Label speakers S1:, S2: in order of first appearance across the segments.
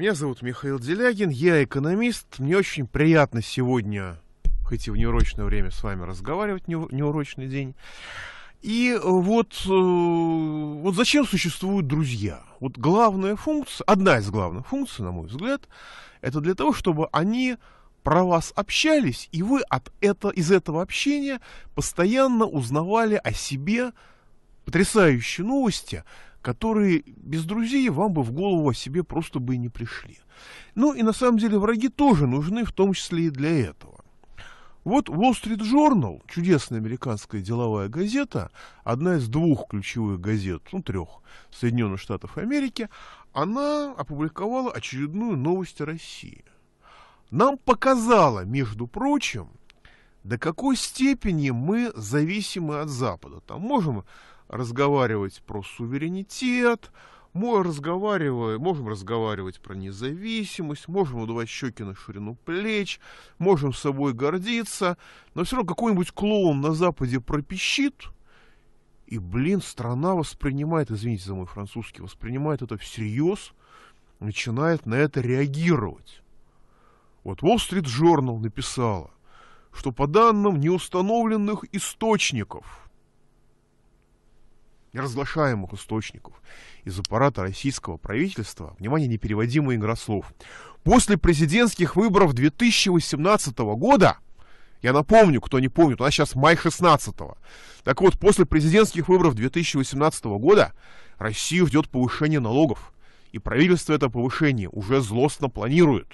S1: Меня зовут Михаил Делягин, я экономист. Мне очень приятно сегодня, хоть и в неурочное время, с вами разговаривать, неурочный день. И вот, э, вот зачем существуют друзья? Вот главная функция, одна из главных функций, на мой взгляд, это для того, чтобы они про вас общались, и вы от это, из этого общения постоянно узнавали о себе потрясающие новости, которые без друзей вам бы в голову о себе просто бы и не пришли. Ну и на самом деле враги тоже нужны, в том числе и для этого. Вот Wall Street Journal, чудесная американская деловая газета, одна из двух ключевых газет, ну трех, Соединенных Штатов Америки, она опубликовала очередную новость о России. Нам показала, между прочим, до какой степени мы зависимы от Запада. Там можем разговаривать про суверенитет, мы разговариваем, можем разговаривать про независимость, можем удавать щеки на ширину плеч, можем с собой гордиться, но все равно какой-нибудь клоун на Западе пропищит, и, блин, страна воспринимает, извините за мой французский, воспринимает это всерьез, начинает на это реагировать. Вот Wall Street Journal написала, что по данным неустановленных источников, неразглашаемых источников из аппарата российского правительства, внимание, непереводимый игрослов, после президентских выборов 2018 года, я напомню, кто не помнит, у нас сейчас май 16 Так вот, после президентских выборов 2018 года Россию ждет повышение налогов. И правительство это повышение уже злостно планирует.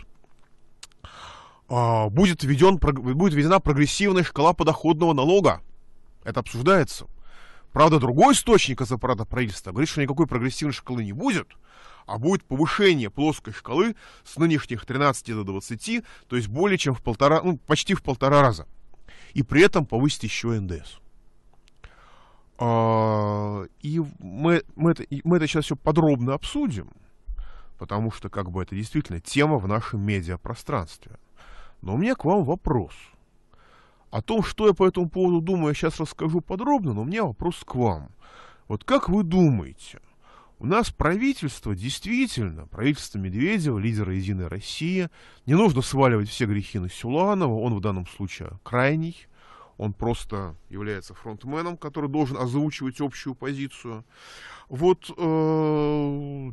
S1: А, будет, введен, будет введена прогрессивная шкала подоходного налога. Это обсуждается. Правда, другой источник из аппарата правительства говорит, что никакой прогрессивной шкалы не будет, а будет повышение плоской шкалы с нынешних 13 до 20, то есть более чем в полтора, ну, почти в полтора раза. И при этом повысить еще НДС. А, и мы, мы, это, мы это сейчас все подробно обсудим, потому что как бы это действительно тема в нашем медиапространстве. Но у меня к вам вопрос – о том, что я по этому поводу думаю, я сейчас расскажу подробно, но у меня вопрос к вам. Вот как вы думаете, у нас правительство действительно, правительство Медведева, лидера «Единой России», не нужно сваливать все грехи на Силуанова, он в данном случае крайний, он просто является фронтменом, который должен озвучивать общую позицию. Вот э,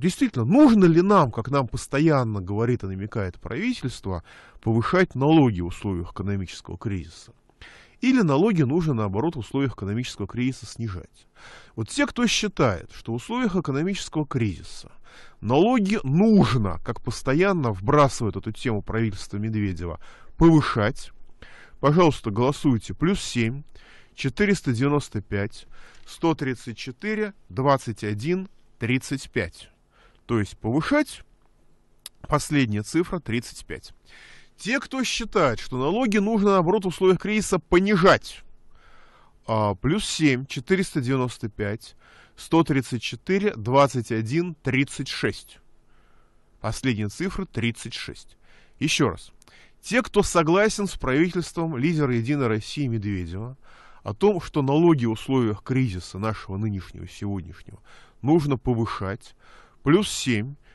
S1: действительно, нужно ли нам, как нам постоянно говорит и намекает правительство, повышать налоги в условиях экономического кризиса? Или налоги нужно, наоборот, в условиях экономического кризиса снижать. Вот те, кто считает, что в условиях экономического кризиса налоги нужно, как постоянно вбрасывают эту тему правительство Медведева, повышать, пожалуйста, голосуйте плюс 7, 495, 134, 21, 35. То есть повышать, последняя цифра 35. Те, кто считает, что налоги нужно, наоборот, в условиях кризиса понижать, а, плюс 7, 495, 134, 21, 36. Последняя цифра 36. Еще раз. Те, кто согласен с правительством лидера Единой России Медведева о том, что налоги в условиях кризиса нашего нынешнего, сегодняшнего, нужно повышать, плюс 7,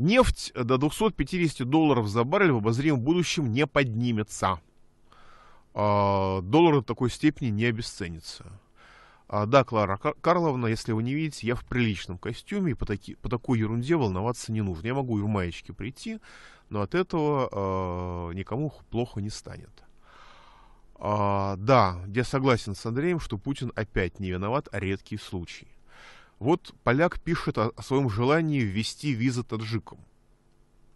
S1: Нефть до 250 долларов за баррель в обозримом будущем не поднимется. А, доллар до такой степени не обесценится. А, да, Клара Карловна, если вы не видите, я в приличном костюме, и по, таки, по такой ерунде волноваться не нужно. Я могу и в маечке прийти, но от этого э, никому плохо не станет. А, да, я согласен с Андреем, что Путин опять не виноват, а редкий случай. Вот поляк пишет о, о своем желании ввести визы таджикам.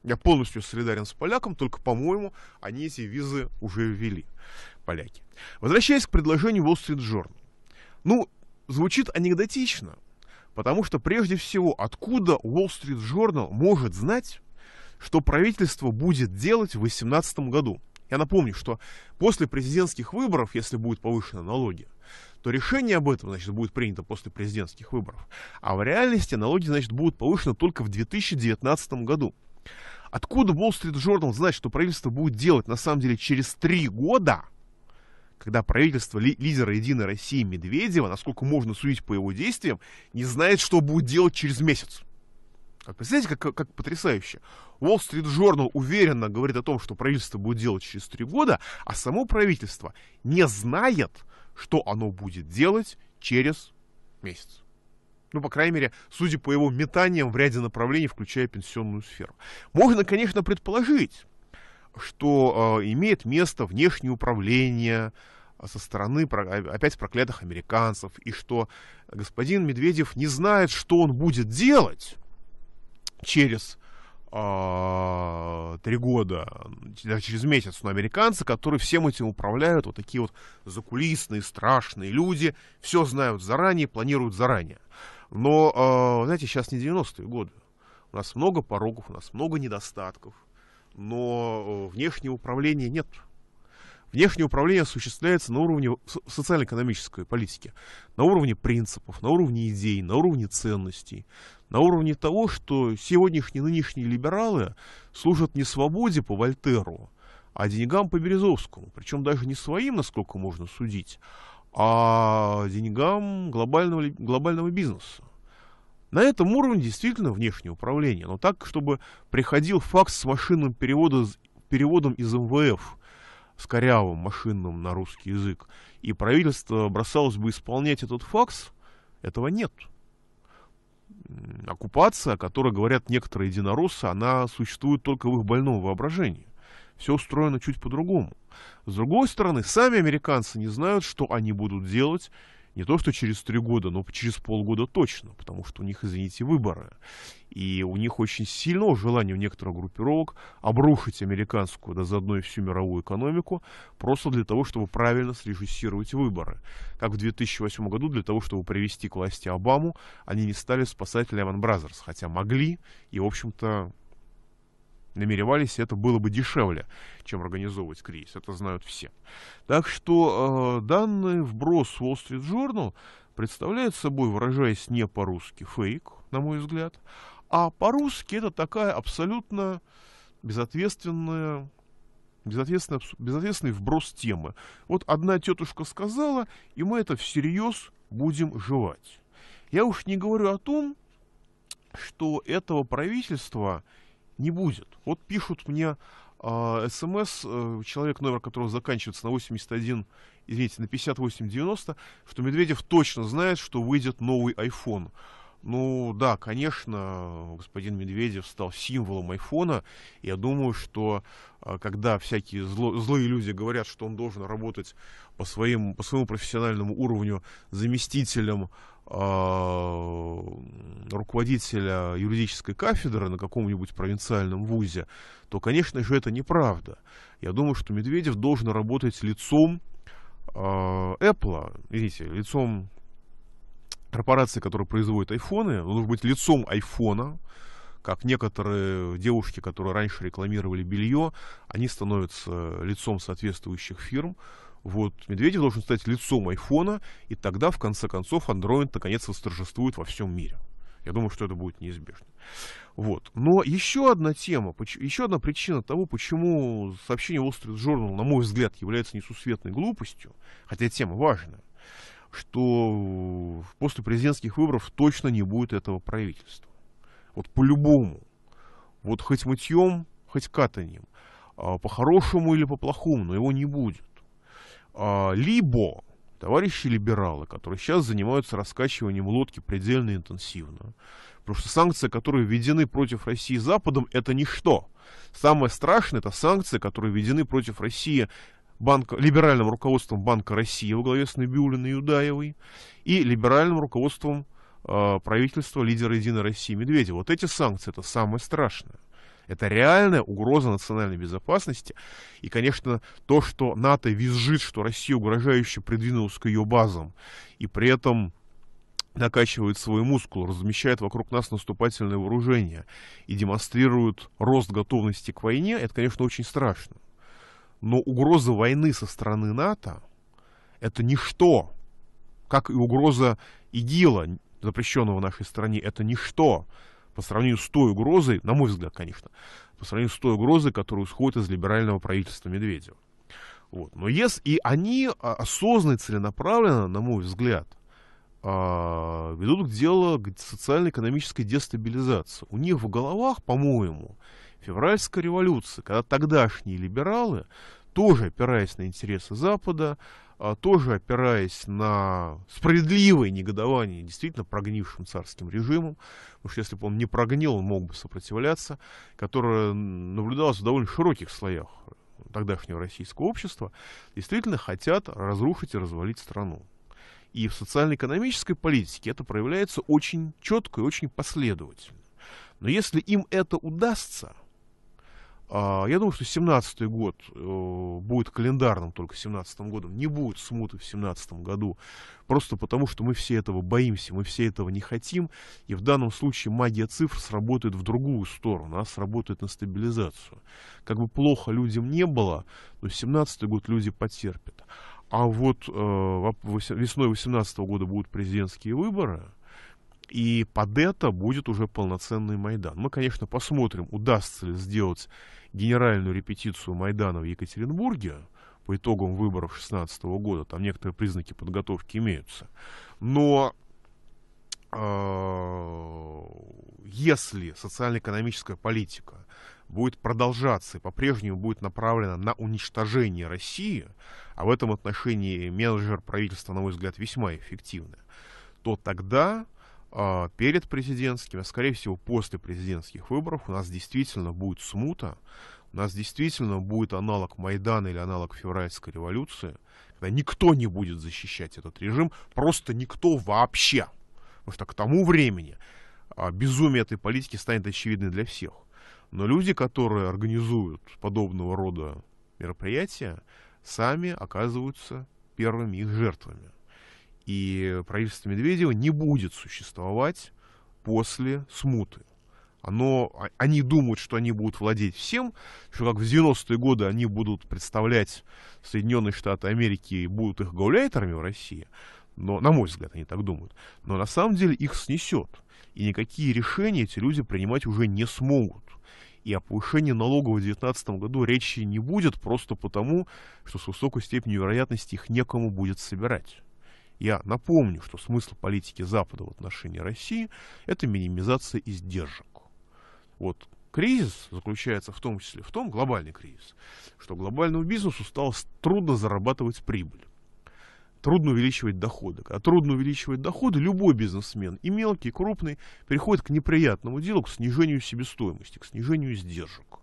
S1: Я полностью солидарен с поляком, только, по-моему, они эти визы уже ввели, поляки. Возвращаясь к предложению Wall Street Journal. Ну, звучит анекдотично, потому что прежде всего, откуда Wall Street Journal может знать, что правительство будет делать в 2018 году? Я напомню, что после президентских выборов, если будут повышены налоги, то решение об этом, значит, будет принято после президентских выборов. А в реальности налоги, значит, будут повышены только в 2019 году. Откуда Wall Street Journal знает, что правительство будет делать на самом деле через три года, когда правительство ли, лидера Единой России Медведева, насколько можно судить по его действиям, не знает, что будет делать через месяц? Как, представляете, как, как потрясающе. Wall Street Journal уверенно говорит о том, что правительство будет делать через три года, а само правительство не знает, что оно будет делать через месяц. Ну, по крайней мере, судя по его метаниям в ряде направлений, включая пенсионную сферу. Можно, конечно, предположить, что э, имеет место внешнее управление э, со стороны а, опять проклятых американцев, и что господин Медведев не знает, что он будет делать через а, три года, через месяц, но американцы, которые всем этим управляют, вот такие вот закулисные, страшные люди, все знают заранее, планируют заранее. Но, а, знаете, сейчас не 90-е годы. У нас много порогов, у нас много недостатков, но э, внешнего управления нет. Внешнее управление осуществляется на уровне социально-экономической политики, на уровне принципов, на уровне идей, на уровне ценностей на уровне того, что сегодняшние нынешние либералы служат не свободе по Вольтеру, а деньгам по Березовскому, причем даже не своим, насколько можно судить, а деньгам глобального, глобального бизнеса. На этом уровне действительно внешнее управление, но так, чтобы приходил факс с машинным перевода, переводом из МВФ, с корявым машинным на русский язык, и правительство бросалось бы исполнять этот факс, этого нет оккупация, о которой говорят некоторые единороссы, она существует только в их больном воображении. Все устроено чуть по-другому. С другой стороны, сами американцы не знают, что они будут делать, не то что через три года, но через полгода точно, потому что у них, извините, выборы. И у них очень сильного желание у некоторых группировок обрушить американскую, да заодно и всю мировую экономику, просто для того, чтобы правильно срежиссировать выборы. Как в 2008 году, для того, чтобы привести к власти Обаму, они не стали спасать Лемон Бразерс, хотя могли, и, в общем-то, намеревались, это было бы дешевле, чем организовывать кризис. Это знают все. Так что э, данный вброс Wall Street Journal представляет собой, выражаясь не по-русски, фейк, на мой взгляд. А по-русски это такая абсолютно безответственная безответственный, безответственный вброс темы. Вот одна тетушка сказала, и мы это всерьез будем жевать. Я уж не говорю о том, что этого правительства не будет. Вот пишут мне смс, а, эм э, человек, номер которого заканчивается на 81, извините, на 5890, что Медведев точно знает, что выйдет новый iPhone. Ну да, конечно, господин Медведев стал символом айфона. Я думаю, что а, когда всякие зло, злые люди говорят, что он должен работать по, своим, по своему профессиональному уровню заместителем э, руководителя юридической кафедры на каком-нибудь провинциальном вузе, то, конечно же, это неправда. Я думаю, что Медведев должен работать лицом э, Apple, извините, лицом корпорации, которые производят айфоны, нужно быть лицом айфона, как некоторые девушки, которые раньше рекламировали белье, они становятся лицом соответствующих фирм. Вот Медведев должен стать лицом айфона, и тогда, в конце концов, Android наконец восторжествует во всем мире. Я думаю, что это будет неизбежно. Вот. Но еще одна тема, еще одна причина того, почему сообщение Wall Street Journal, на мой взгляд, является несусветной глупостью, хотя тема важная, что после президентских выборов точно не будет этого правительства. Вот по-любому. Вот хоть мытьем, хоть катанием. А по-хорошему или по-плохому, но его не будет. А, либо товарищи либералы, которые сейчас занимаются раскачиванием лодки предельно интенсивно, потому что санкции, которые введены против России Западом, это ничто. Самое страшное, это санкции, которые введены против России банка, либеральным руководством Банка России во главе с Набиулиной Юдаевой и либеральным руководством э, правительства лидера «Единой России» Медведева. Вот эти санкции – это самое страшное. Это реальная угроза национальной безопасности. И, конечно, то, что НАТО визжит, что Россия угрожающе придвинулась к ее базам, и при этом накачивает свой мускул, размещает вокруг нас наступательное вооружение и демонстрирует рост готовности к войне, это, конечно, очень страшно. Но угроза войны со стороны НАТО – это ничто, как и угроза ИГИЛа, запрещенного в нашей стране, это ничто по сравнению с той угрозой, на мой взгляд, конечно, по сравнению с той угрозой, которая исходит из либерального правительства Медведева. Вот. Но если и они а, осознанно и целенаправленно, на мой взгляд, а, ведут к делу социально-экономической дестабилизации. У них в головах, по-моему, февральской революции, когда тогдашние либералы, тоже опираясь на интересы Запада, а, тоже опираясь на справедливое негодование действительно прогнившим царским режимом, потому что если бы он не прогнил, он мог бы сопротивляться, которое наблюдалось в довольно широких слоях тогдашнего российского общества, действительно хотят разрушить и развалить страну. И в социально-экономической политике это проявляется очень четко и очень последовательно. Но если им это удастся, а, я думаю, что 17 год э, будет календарным только 17 годом. Не будет смуты в 17 году. Просто потому, что мы все этого боимся, мы все этого не хотим. И в данном случае магия цифр сработает в другую сторону. Она сработает на стабилизацию. Как бы плохо людям не было, но 17 год люди потерпят. А вот э, весной 18 года будут президентские выборы – и под это будет уже полноценный Майдан. Мы, конечно, посмотрим, удастся ли сделать генеральную репетицию Майдана в Екатеринбурге по итогам выборов 2016 года. Там некоторые признаки подготовки имеются. Но а, если социально-экономическая политика будет продолжаться и по-прежнему будет направлена на уничтожение России, а в этом отношении менеджер правительства, на мой взгляд, весьма эффективно, то тогда а, перед президентскими, а скорее всего после президентских выборов у нас действительно будет смута, у нас действительно будет аналог Майдана или аналог февральской революции, когда никто не будет защищать этот режим, просто никто вообще. Потому что к тому времени а, безумие этой политики станет очевидным для всех. Но люди, которые организуют подобного рода мероприятия, сами оказываются первыми их жертвами и правительство Медведева не будет существовать после смуты. Оно, а, они думают, что они будут владеть всем, что как в 90-е годы они будут представлять Соединенные Штаты Америки и будут их гауляйтерами в России, но, на мой взгляд, они так думают, но на самом деле их снесет, и никакие решения эти люди принимать уже не смогут. И о повышении налогов в 2019 году речи не будет просто потому, что с высокой степенью вероятности их некому будет собирать. Я напомню, что смысл политики Запада в отношении России – это минимизация издержек. Вот кризис заключается в том числе в том, глобальный кризис, что глобальному бизнесу стало трудно зарабатывать прибыль. Трудно увеличивать доходы. А трудно увеличивать доходы, любой бизнесмен, и мелкий, и крупный, переходит к неприятному делу, к снижению себестоимости, к снижению издержек.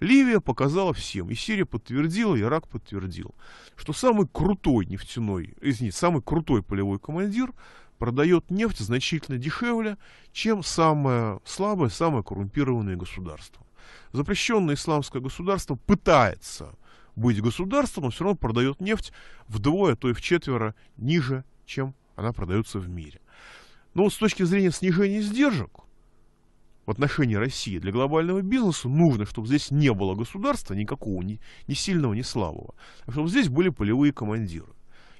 S1: Ливия показала всем, и Сирия подтвердила, и Ирак подтвердил, что самый крутой нефтяной, извините, самый крутой полевой командир продает нефть значительно дешевле, чем самое слабое, самое коррумпированное государство. Запрещенное исламское государство пытается быть государством, но все равно продает нефть вдвое, то и в четверо ниже, чем она продается в мире. Но вот с точки зрения снижения сдержек в отношении России для глобального бизнеса нужно, чтобы здесь не было государства никакого, ни, ни сильного, ни слабого, а чтобы здесь были полевые командиры.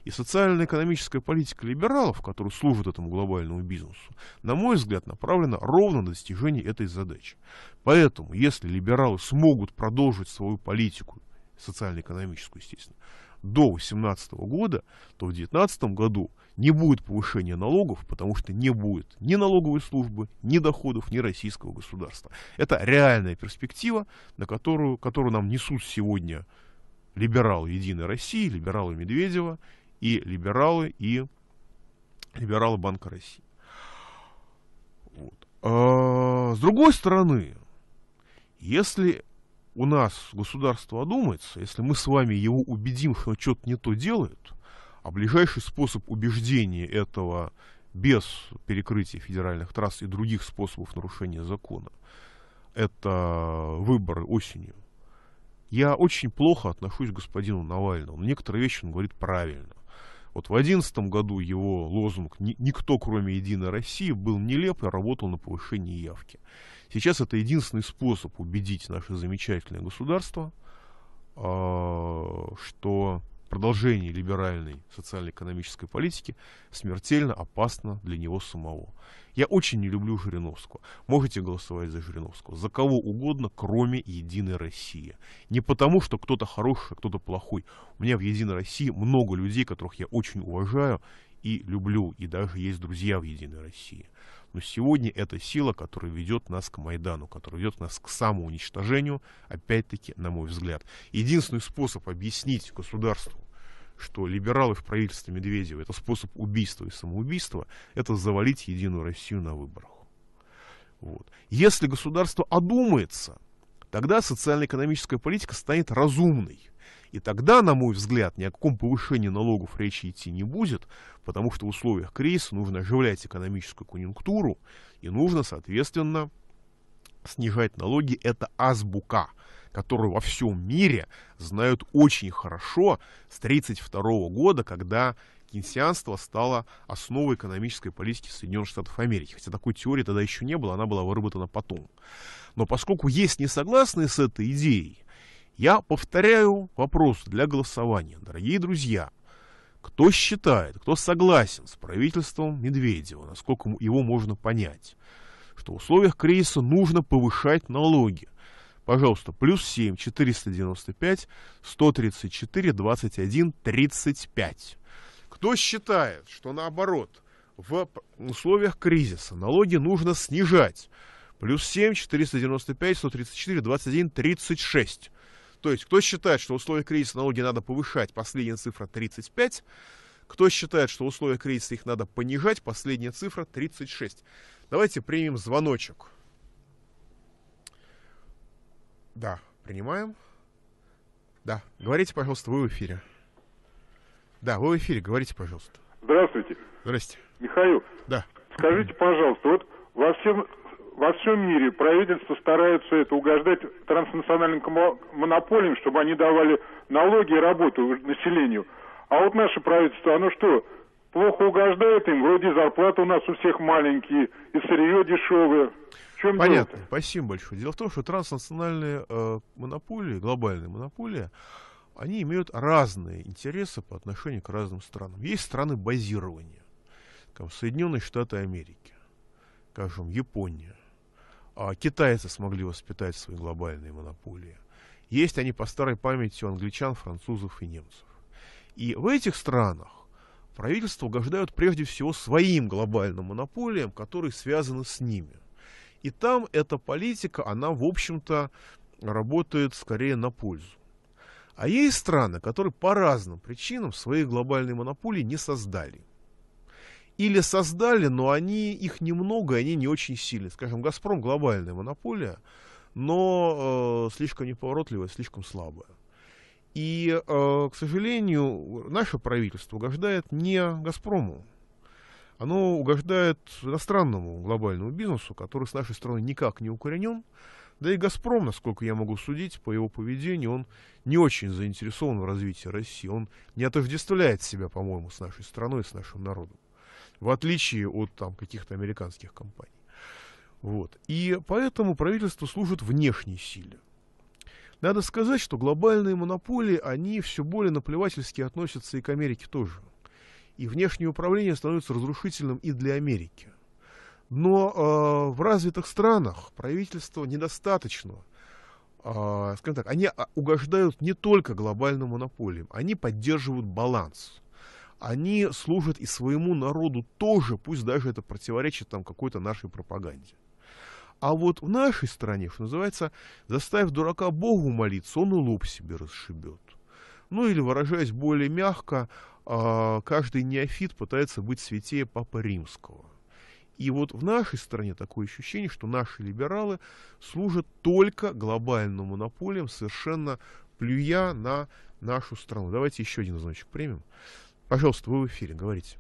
S1: И социально-экономическая политика либералов, которая служит этому глобальному бизнесу, на мой взгляд, направлена ровно на достижение этой задачи. Поэтому, если либералы смогут продолжить свою политику, социально-экономическую, естественно, до 2018 года, то в 2019 году не будет повышения налогов, потому что не будет ни налоговой службы, ни доходов, ни российского государства. Это реальная перспектива, на которую, которую нам несут сегодня либералы Единой России, либералы Медведева и либералы и либералы Банка России. Вот. А, с другой стороны, если у нас государство одумается, если мы с вами его убедим, что что-то не то делают. А ближайший способ убеждения этого без перекрытия федеральных трасс и других способов нарушения закона – это выборы осенью. Я очень плохо отношусь к господину Навальному. Некоторые вещи он говорит правильно. Вот в 2011 году его лозунг «Никто, кроме Единой России» был нелеп и работал на повышение явки. Сейчас это единственный способ убедить наше замечательное государство, а, что продолжение либеральной социально-экономической политики смертельно опасно для него самого. Я очень не люблю Жириновского. Можете голосовать за Жириновского. За кого угодно, кроме «Единой России». Не потому, что кто-то хороший, а кто-то плохой. У меня в «Единой России» много людей, которых я очень уважаю и люблю. И даже есть друзья в «Единой России». Но сегодня это сила, которая ведет нас к Майдану, которая ведет нас к самоуничтожению, опять-таки, на мой взгляд. Единственный способ объяснить государству, что либералы в правительстве Медведева это способ убийства и самоубийства, это завалить Единую Россию на выборах. Вот. Если государство одумается, тогда социально-экономическая политика станет разумной. И тогда, на мой взгляд, ни о каком повышении налогов речи идти не будет, потому что в условиях кризиса нужно оживлять экономическую конъюнктуру и нужно, соответственно, снижать налоги. Это азбука, которую во всем мире знают очень хорошо с 1932 года, когда Кейнсианство стало основой экономической политики Соединенных Штатов Америки. Хотя такой теории тогда еще не было, она была выработана потом. Но поскольку есть несогласные с этой идеей, я повторяю вопрос для голосования, дорогие друзья. Кто считает, кто согласен с правительством Медведева, насколько его можно понять, что в условиях кризиса нужно повышать налоги? Пожалуйста, плюс 7, 495, 134, 21, 35. Кто считает, что наоборот, в условиях кризиса налоги нужно снижать? Плюс 7, 495, 134, 21, 36. То есть, кто считает, что условия кризиса налоги надо повышать, последняя цифра 35. Кто считает, что условия кризиса их надо понижать, последняя цифра 36. Давайте примем звоночек. Да, принимаем. Да, говорите, пожалуйста, вы в эфире. Да, вы в эфире, говорите, пожалуйста. Здравствуйте. Здрасте. Михаил. Да. Скажите, пожалуйста, вот во всем во всем мире правительство старается это угождать транснациональным монополиям, чтобы они давали налоги и работу населению. А вот наше правительство, оно что, плохо угождает им? Вроде зарплаты у нас у всех маленькие, и сырье дешевое. чем Понятно, дело спасибо большое. Дело в том, что транснациональные э, монополии, глобальные монополии, они имеют разные интересы по отношению к разным странам. Есть страны базирования, там Соединенные Штаты Америки, скажем, Япония, а китайцы смогли воспитать свои глобальные монополии. Есть они по старой памяти у англичан, французов и немцев. И в этих странах правительства угождают прежде всего своим глобальным монополиям, которые связаны с ними. И там эта политика, она, в общем-то, работает скорее на пользу. А есть страны, которые по разным причинам свои глобальные монополии не создали или создали, но они, их немного, они не очень сильны. Скажем, «Газпром» — глобальная монополия, но э, слишком неповоротливая, слишком слабая. И, э, к сожалению, наше правительство угождает не «Газпрому», оно угождает иностранному глобальному бизнесу, который с нашей страны никак не укоренен. Да и «Газпром», насколько я могу судить, по его поведению, он не очень заинтересован в развитии России. Он не отождествляет себя, по-моему, с нашей страной, с нашим народом в отличие от там, каких-то американских компаний. Вот. И поэтому правительство служит внешней силе. Надо сказать, что глобальные монополии, они все более наплевательски относятся и к Америке тоже. И внешнее управление становится разрушительным и для Америки. Но э, в развитых странах правительство недостаточно. Э, скажем так, они а, угождают не только глобальным монополиям, они поддерживают баланс они служат и своему народу тоже, пусть даже это противоречит там какой-то нашей пропаганде. А вот в нашей стране, что называется, заставив дурака Богу молиться, он и лоб себе расшибет. Ну или, выражаясь более мягко, а, каждый неофит пытается быть святее Папы Римского. И вот в нашей стране такое ощущение, что наши либералы служат только глобальным монополиям, совершенно плюя на нашу страну. Давайте еще один значок примем. Пожалуйста, вы в эфире, говорите.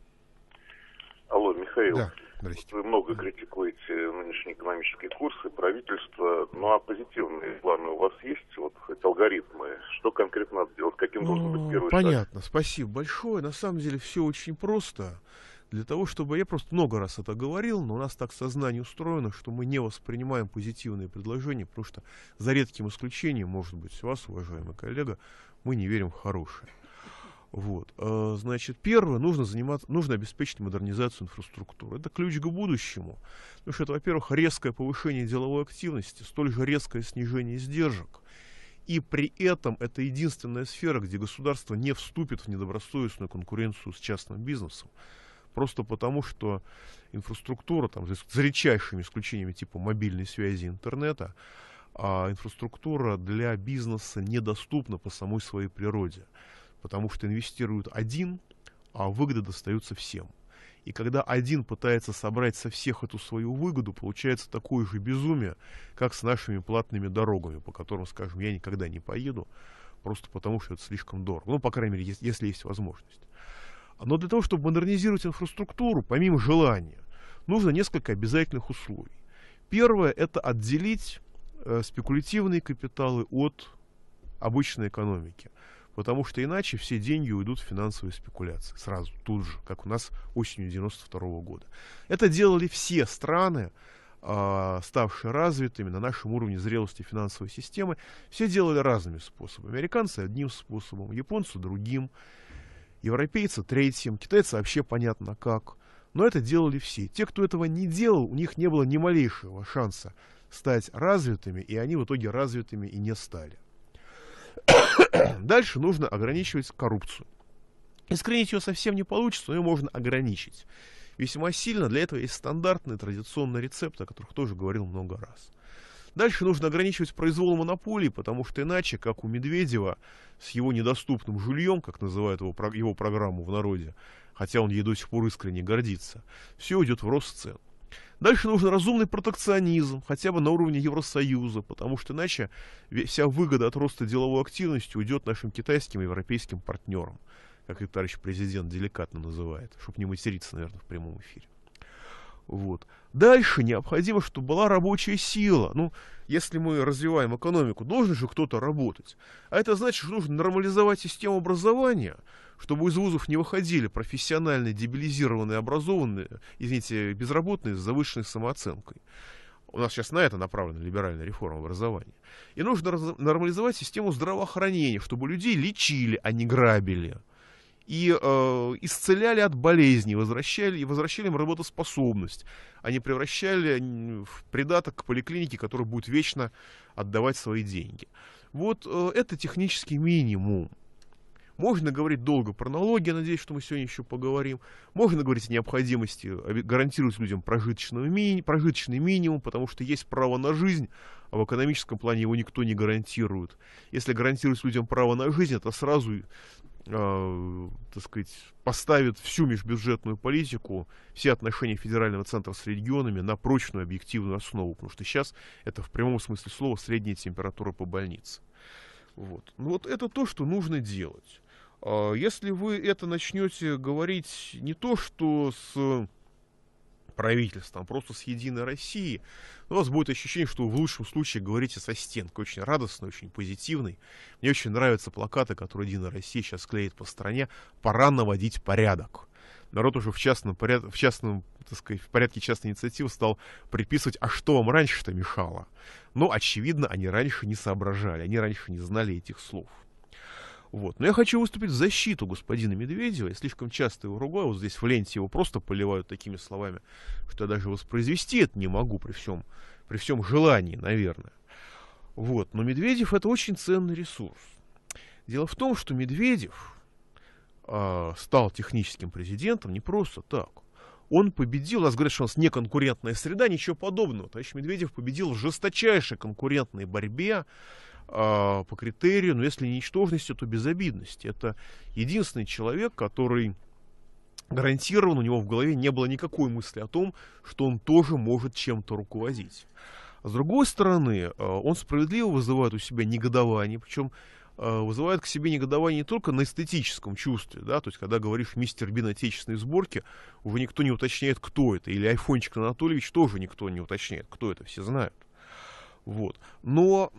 S1: Алло, Михаил. Да, здрасте. Вы много критикуете нынешние экономические курсы, правительство. Ну а позитивные планы у вас есть? Вот эти алгоритмы. Что конкретно надо делать? Каким ну, должен быть ну, первый Понятно, шаг? спасибо большое. На самом деле все очень просто. Для того, чтобы... Я просто много раз это говорил, но у нас так сознание устроено, что мы не воспринимаем позитивные предложения, потому что за редким исключением, может быть, вас, уважаемый коллега, мы не верим в хорошее. Вот. А, значит, первое, нужно, заниматься, нужно обеспечить модернизацию инфраструктуры. Это ключ к будущему. Потому что это, во-первых, резкое повышение деловой активности, столь же резкое снижение издержек. И при этом это единственная сфера, где государство не вступит в недобросовестную конкуренцию с частным бизнесом. Просто потому, что инфраструктура, там, за редчайшими исключениями типа мобильной связи интернета, а инфраструктура для бизнеса недоступна по самой своей природе потому что инвестирует один, а выгода достаются всем. И когда один пытается собрать со всех эту свою выгоду, получается такое же безумие, как с нашими платными дорогами, по которым, скажем, я никогда не поеду, просто потому что это слишком дорого. Ну, по крайней мере, если, если есть возможность. Но для того, чтобы модернизировать инфраструктуру, помимо желания, нужно несколько обязательных условий. Первое – это отделить э, спекулятивные капиталы от обычной экономики потому что иначе все деньги уйдут в финансовые спекуляции сразу, тут же, как у нас осенью 92 года. Это делали все страны, а, ставшие развитыми на нашем уровне зрелости финансовой системы, все делали разными способами. Американцы одним способом, японцы другим, европейцы третьим, китайцы вообще понятно как. Но это делали все. Те, кто этого не делал, у них не было ни малейшего шанса стать развитыми, и они в итоге развитыми и не стали. Дальше нужно ограничивать коррупцию. Искоренить ее совсем не получится, но ее можно ограничить. Весьма сильно. Для этого есть стандартные традиционные рецепты, о которых тоже говорил много раз. Дальше нужно ограничивать произвол монополий, потому что иначе, как у Медведева, с его недоступным жульем, как называют его, его программу в народе, хотя он ей до сих пор искренне гордится, все идет в рост цен. Дальше нужен разумный протекционизм, хотя бы на уровне Евросоюза, потому что иначе вся выгода от роста деловой активности уйдет нашим китайским и европейским партнерам, как их товарищ президент деликатно называет, чтобы не материться, наверное, в прямом эфире. Вот. Дальше необходимо, чтобы была рабочая сила. Ну, если мы развиваем экономику, должен же кто-то работать. А это значит, что нужно нормализовать систему образования – чтобы из вузов не выходили профессиональные, дебилизированные, образованные, извините, безработные с завышенной самооценкой. У нас сейчас на это направлена либеральная реформа образования. И нужно нормализовать систему здравоохранения, чтобы людей лечили, а не грабили. И э, исцеляли от болезней, возвращали, и возвращали им работоспособность, а не превращали в придаток к поликлинике, которая будет вечно отдавать свои деньги. Вот э, это технический минимум. Можно говорить долго про налоги, надеюсь, что мы сегодня еще поговорим. Можно говорить о необходимости гарантировать людям прожиточный, ми прожиточный минимум, потому что есть право на жизнь, а в экономическом плане его никто не гарантирует. Если гарантировать людям право на жизнь, это сразу э, так сказать, поставит всю межбюджетную политику, все отношения федерального центра с регионами на прочную объективную основу, потому что сейчас это в прямом смысле слова средняя температура по больнице. Вот. Ну вот это то, что нужно делать. А, если вы это начнете говорить не то, что с правительством, просто с Единой Россией, у вас будет ощущение, что вы в лучшем случае говорите со стенкой, очень радостный, очень позитивный. Мне очень нравятся плакаты, которые Единая Россия сейчас клеит по стране. Пора наводить порядок. Народ уже в частном, поряд... в частном так сказать, в порядке частной инициативы стал приписывать, а что вам раньше-то мешало? Но, очевидно, они раньше не соображали, они раньше не знали этих слов. Вот. Но я хочу выступить в защиту господина Медведева. Я слишком часто его ругаю. Вот здесь в ленте его просто поливают такими словами, что я даже воспроизвести это не могу при всем, при всем желании, наверное. Вот. Но Медведев это очень ценный ресурс. Дело в том, что Медведев э, стал техническим президентом не просто так. Он победил, у нас говорят, что у нас неконкурентная среда, ничего подобного. Товарищ Медведев победил в жесточайшей конкурентной борьбе а, по критерию, но если ничтожности, то безобидности. Это единственный человек, который гарантированно у него в голове не было никакой мысли о том, что он тоже может чем-то руководить. А С другой стороны, а, он справедливо вызывает у себя негодование, причем а, вызывает к себе негодование не только на эстетическом чувстве, да, то есть когда говоришь «мистер Бин отечественной сборки», уже никто не уточняет, кто это, или «Айфончик Анатольевич» тоже никто не уточняет, кто это, все знают. Вот. Но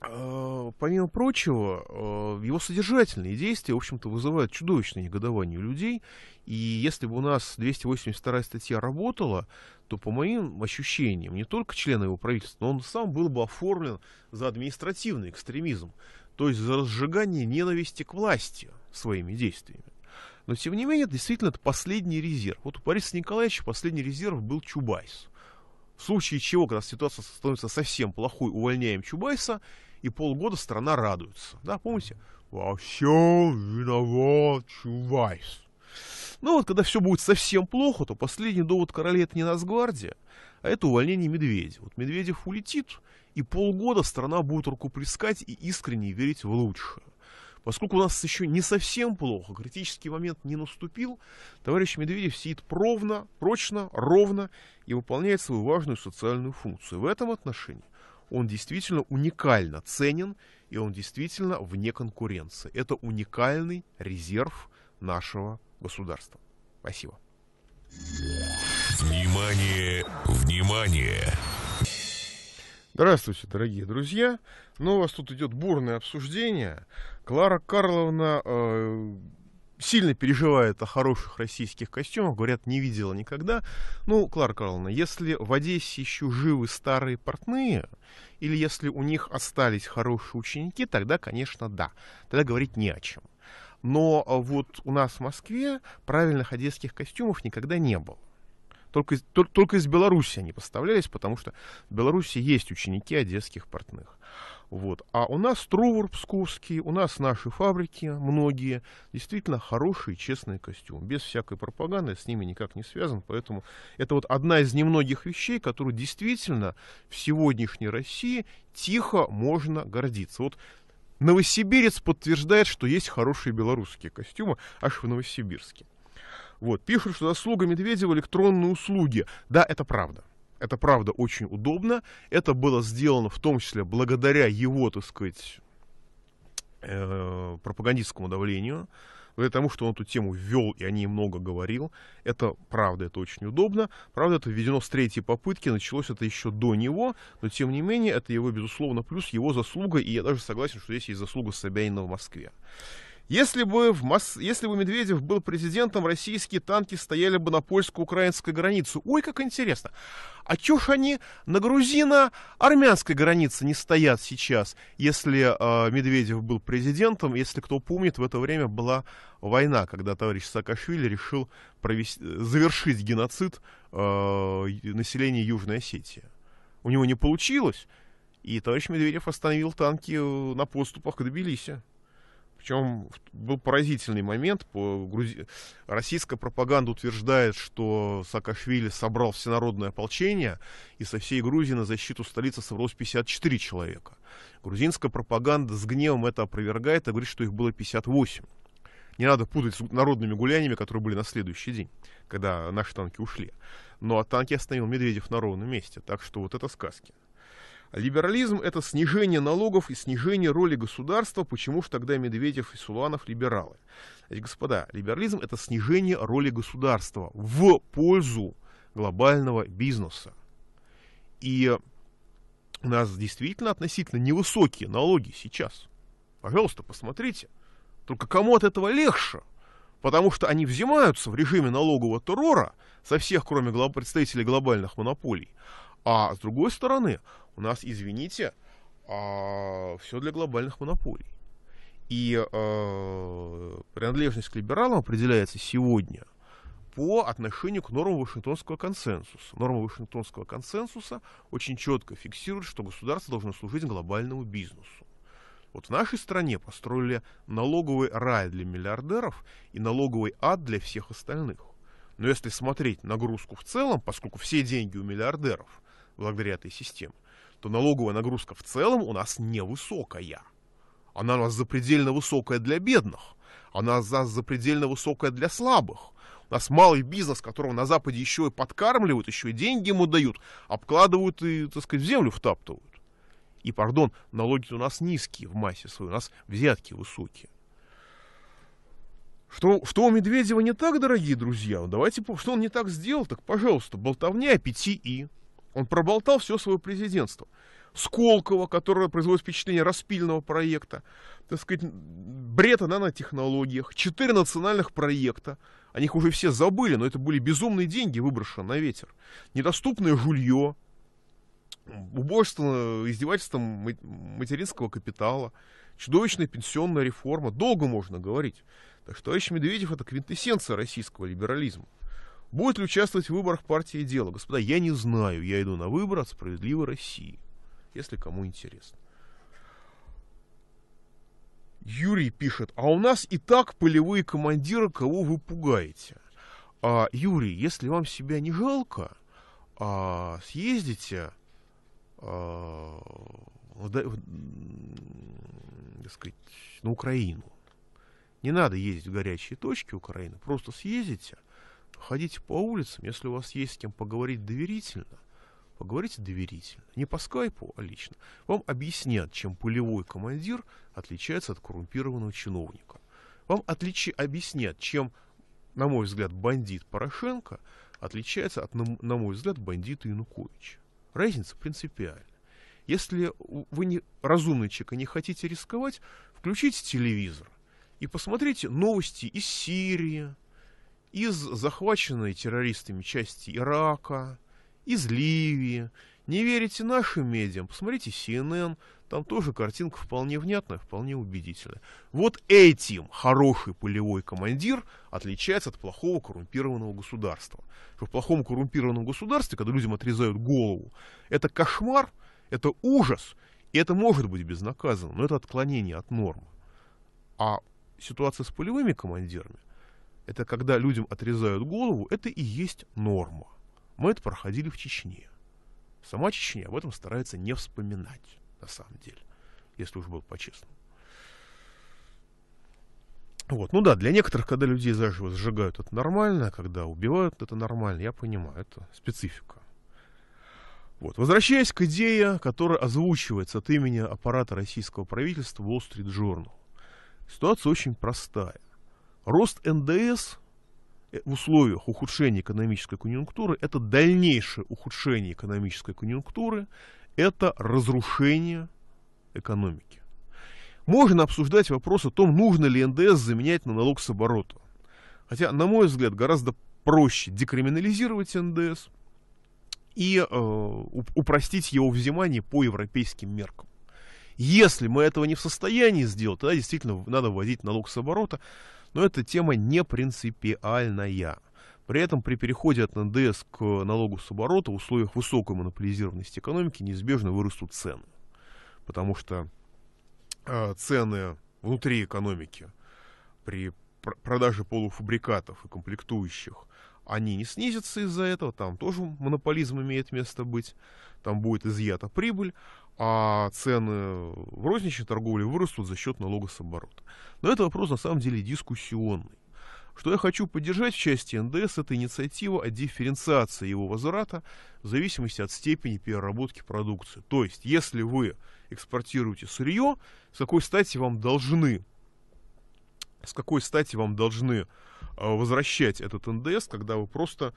S1: а, помимо прочего, а, его содержательные действия, в общем-то, вызывают чудовищное негодование у людей. И если бы у нас 282 статья работала, то, по моим ощущениям, не только члены его правительства, но он сам был бы оформлен за административный экстремизм, то есть за разжигание ненависти к власти своими действиями. Но, тем не менее, действительно, это последний резерв. Вот у Бориса Николаевича последний резерв был Чубайс. В случае чего, когда ситуация становится совсем плохой, увольняем Чубайса – и полгода страна радуется. Да, помните? Во всем виноват Чувайс. Ну вот, когда все будет совсем плохо, то последний довод короля это не Насгвардия, а это увольнение Медведя. Вот Медведев улетит, и полгода страна будет руку рукоплескать и искренне верить в лучшее. Поскольку у нас еще не совсем плохо, критический момент не наступил, товарищ Медведев сидит ровно, прочно, ровно и выполняет свою важную социальную функцию. В этом отношении он действительно уникально ценен, и он действительно вне конкуренции. Это уникальный резерв нашего государства. Спасибо. Внимание, внимание! Здравствуйте, дорогие друзья! Ну, у вас тут идет бурное обсуждение. Клара Карловна э, сильно переживает о хороших российских костюмах, говорят, не видела никогда. Ну, Клара Карловна, если в Одессе еще живы старые портные, или если у них остались хорошие ученики, тогда, конечно, да. Тогда говорить не о чем. Но а, вот у нас в Москве правильных одесских костюмов никогда не было. Только только, только из Беларуси они поставлялись, потому что в Беларуси есть ученики одесских портных. Вот. А у нас Трувор псковский, у нас наши фабрики, многие, действительно хороший честный костюм Без всякой пропаганды, с ними никак не связан. Поэтому это вот одна из немногих вещей, которую действительно в сегодняшней России тихо можно гордиться. Вот новосибирец подтверждает, что есть хорошие белорусские костюмы, аж в Новосибирске. Вот, пишут, что заслуга Медведева электронные услуги. Да, это правда. Это правда очень удобно. Это было сделано в том числе благодаря его, так сказать, э, пропагандистскому давлению, благодаря тому, что он эту тему ввел и о ней много говорил. Это правда, это очень удобно. Правда, это введено с третьей попытки, началось это еще до него, но тем не менее, это его, безусловно, плюс, его заслуга, и я даже согласен, что здесь есть заслуга Собянина в Москве. Если бы, в Мос... Если бы Медведев был президентом, российские танки стояли бы на польско-украинской границе. Ой, как интересно. А чё ж они на грузино-армянской границе не стоят сейчас, если э, Медведев был президентом, если кто помнит, в это время была война, когда товарищ Саакашвили решил провести... завершить геноцид э, населения Южной Осетии. У него не получилось, и товарищ Медведев остановил танки э, на поступах к Тбилиси. Причем был поразительный момент. По грузи... Российская пропаганда утверждает, что Саакашвили собрал всенародное ополчение, и со всей Грузии на защиту столицы собралось 54 человека. Грузинская пропаганда с гневом это опровергает, и говорит, что их было 58. Не надо путать с народными гуляниями, которые были на следующий день, когда наши танки ушли. Но а танки остановил Медведев на ровном месте, так что вот это сказки. Либерализм – это снижение налогов и снижение роли государства. Почему же тогда Медведев и Суланов либералы? Значит, господа, либерализм – это снижение роли государства в пользу глобального бизнеса. И у нас действительно относительно невысокие налоги сейчас. Пожалуйста, посмотрите. Только кому от этого легче? Потому что они взимаются в режиме налогового террора со всех, кроме представителей глобальных монополий. А с другой стороны, у нас, извините, а, все для глобальных монополий. И а, принадлежность к либералам определяется сегодня по отношению к нормам Вашингтонского консенсуса. Норма Вашингтонского консенсуса очень четко фиксирует, что государство должно служить глобальному бизнесу. Вот в нашей стране построили налоговый рай для миллиардеров и налоговый ад для всех остальных. Но если смотреть нагрузку в целом, поскольку все деньги у миллиардеров благодаря этой системе, то налоговая нагрузка в целом у нас невысокая. Она у нас запредельно высокая для бедных, она у нас запредельно высокая для слабых. У нас малый бизнес, которого на Западе еще и подкармливают, еще и деньги ему дают, обкладывают и, так сказать, в землю втаптывают. И, пардон, налоги у нас низкие в массе своей, у нас взятки высокие. Что, что у Медведева не так, дорогие друзья? Ну, давайте, что он не так сделал, так, пожалуйста, болтовня 5 и. Он проболтал все свое президентство. Сколково, которое производит впечатление распильного проекта, так сказать, бред о нанотехнологиях, четыре национальных проекта, о них уже все забыли, но это были безумные деньги, выброшенные на ветер, недоступное жулье, убожество издевательством материнского капитала, чудовищная пенсионная реформа. Долго можно говорить. Так что товарищ Медведев – это квинтэссенция российского либерализма. Будет ли участвовать в выборах партии «Дело»? Господа, я не знаю. Я иду на выборы от «Справедливой России», если кому интересно. Юрий пишет, а у нас и так полевые командиры, кого вы пугаете. А, Юрий, если вам себя не жалко, а, съездите а, в, в, так сказать, на Украину. Не надо ездить в горячие точки Украины, просто съездите – ходите по улицам, если у вас есть с кем поговорить доверительно, поговорите доверительно, не по скайпу, а лично. Вам объяснят, чем полевой командир отличается от коррумпированного чиновника. Вам отличи... объяснят, чем, на мой взгляд, бандит Порошенко отличается от, на мой взгляд, бандита Януковича. Разница принципиальна. Если вы не разумный человек и не хотите рисковать, включите телевизор и посмотрите новости из Сирии, из захваченной террористами части Ирака, из Ливии. Не верите нашим медиам? Посмотрите CNN, там тоже картинка вполне внятная, вполне убедительная. Вот этим хороший полевой командир отличается от плохого коррумпированного государства. Что в плохом коррумпированном государстве, когда людям отрезают голову, это кошмар, это ужас, и это может быть безнаказанно, но это отклонение от нормы. А ситуация с полевыми командирами, это когда людям отрезают голову, это и есть норма. Мы это проходили в Чечне. Сама Чечня об этом старается не вспоминать, на самом деле, если уж был по-честному. Вот, ну да, для некоторых, когда людей заживо сжигают, это нормально, а когда убивают, это нормально, я понимаю, это специфика. Вот, возвращаясь к идее, которая озвучивается от имени аппарата российского правительства Wall Street Journal. Ситуация очень простая. Рост НДС э, в условиях ухудшения экономической конъюнктуры – это дальнейшее ухудшение экономической конъюнктуры, это разрушение экономики. Можно обсуждать вопрос о том, нужно ли НДС заменять на налог с оборота. Хотя, на мой взгляд, гораздо проще декриминализировать НДС и э, упростить его взимание по европейским меркам. Если мы этого не в состоянии сделать, тогда действительно надо вводить налог с оборота но эта тема не принципиальная. При этом при переходе от НДС к налогу с оборота в условиях высокой монополизированности экономики неизбежно вырастут цены. Потому что э, цены внутри экономики при пр продаже полуфабрикатов и комплектующих, они не снизятся из-за этого, там тоже монополизм имеет место быть, там будет изъята прибыль, а цены в розничной торговле вырастут за счет налога с оборота. Но это вопрос на самом деле дискуссионный. Что я хочу поддержать в части НДС, это инициатива о дифференциации его возврата в зависимости от степени переработки продукции. То есть, если вы экспортируете сырье, с какой стати вам должны, с какой стати вам должны а, возвращать этот ндс, когда вы просто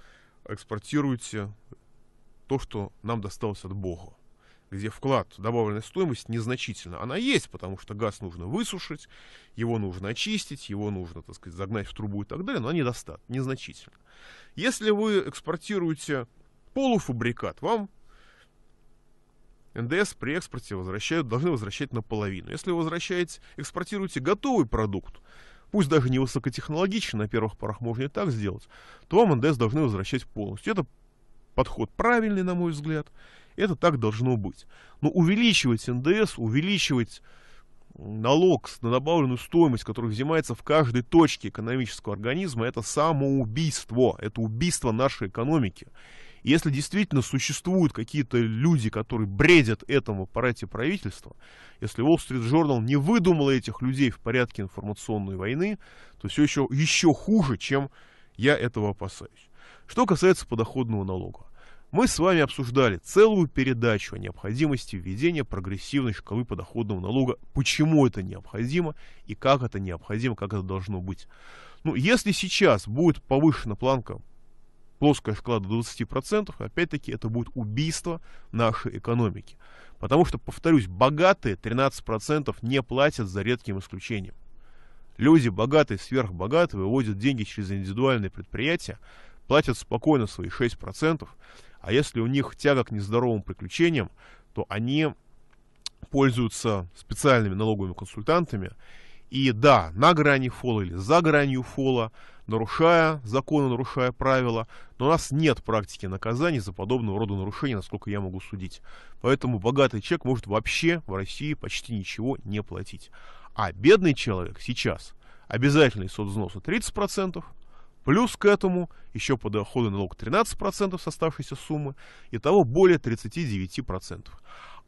S1: экспортируете то, что нам досталось от Бога где вклад, добавленная стоимость незначительно Она есть, потому что газ нужно высушить, его нужно очистить, его нужно, так сказать, загнать в трубу и так далее, но она недостаточно, незначительно Если вы экспортируете полуфабрикат, вам НДС при экспорте возвращают, должны возвращать наполовину. Если вы возвращаете, экспортируете готовый продукт, пусть даже не высокотехнологичный, на первых порах можно и так сделать, то вам НДС должны возвращать полностью. Это подход правильный, на мой взгляд. Это так должно быть. Но увеличивать НДС, увеличивать налог на добавленную стоимость, который взимается в каждой точке экономического организма, это самоубийство, это убийство нашей экономики. И если действительно существуют какие-то люди, которые бредят этому в аппарате правительства, если Wall Street Journal не выдумала этих людей в порядке информационной войны, то все еще, еще хуже, чем я этого опасаюсь. Что касается подоходного налога мы с вами обсуждали целую передачу о необходимости введения прогрессивной шкалы подоходного налога, почему это необходимо и как это необходимо, как это должно быть. Ну, если сейчас будет повышена планка, плоская шкала до 20%, опять-таки это будет убийство нашей экономики. Потому что, повторюсь, богатые 13% не платят за редким исключением. Люди богатые, сверхбогатые, выводят деньги через индивидуальные предприятия, платят спокойно свои 6%, а если у них тяга к нездоровым приключениям, то они пользуются специальными налоговыми консультантами. И да, на грани фола или за гранью фола, нарушая законы, нарушая правила, но у нас нет практики наказаний за подобного рода нарушения, насколько я могу судить. Поэтому богатый человек может вообще в России почти ничего не платить. А бедный человек сейчас обязательный соцвзнос 30%, Плюс к этому еще подоходы налог 13% с оставшейся суммы, итого более 39%.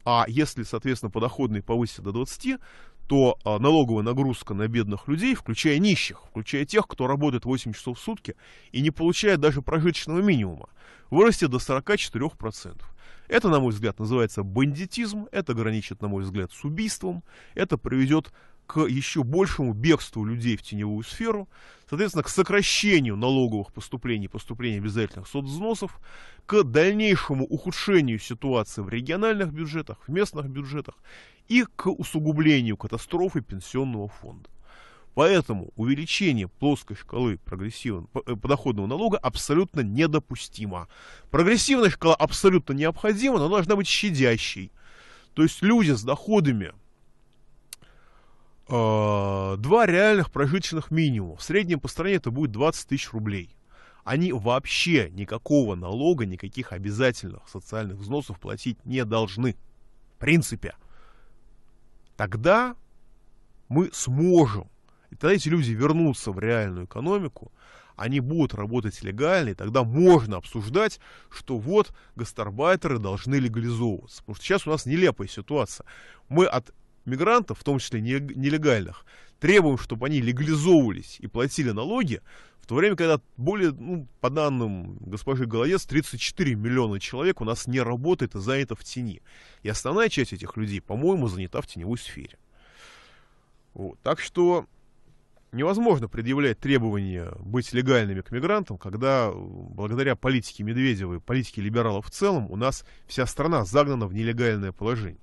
S1: А если, соответственно, подоходный повысится до 20, то а, налоговая нагрузка на бедных людей, включая нищих, включая тех, кто работает 8 часов в сутки и не получает даже прожиточного минимума, вырастет до 44%. Это, на мой взгляд, называется бандитизм, это граничит, на мой взгляд, с убийством, это приведет к еще большему бегству людей в теневую сферу, соответственно, к сокращению налоговых поступлений, поступлений обязательных соцзносов, к дальнейшему ухудшению ситуации в региональных бюджетах, в местных бюджетах и к усугублению катастрофы пенсионного фонда. Поэтому увеличение плоской шкалы прогрессивного э, подоходного налога абсолютно недопустимо. Прогрессивная шкала абсолютно необходима, но она должна быть щадящей. То есть люди с доходами Э, два реальных прожиточных минимума. В среднем по стране это будет 20 тысяч рублей. Они вообще никакого налога, никаких обязательных социальных взносов платить не должны. В принципе. Тогда мы сможем. И тогда эти люди вернутся в реальную экономику, они будут работать легально, и тогда можно обсуждать, что вот гастарбайтеры должны легализовываться. Потому что сейчас у нас нелепая ситуация. Мы от мигрантов, в том числе нелегальных, требуем, чтобы они легализовывались и платили налоги, в то время, когда более, ну, по данным госпожи Голодец, 34 миллиона человек у нас не работает и занято в тени. И основная часть этих людей, по-моему, занята в теневой сфере. Вот. Так что невозможно предъявлять требования быть легальными к мигрантам, когда благодаря политике Медведева и политике либералов в целом у нас вся страна загнана в нелегальное положение.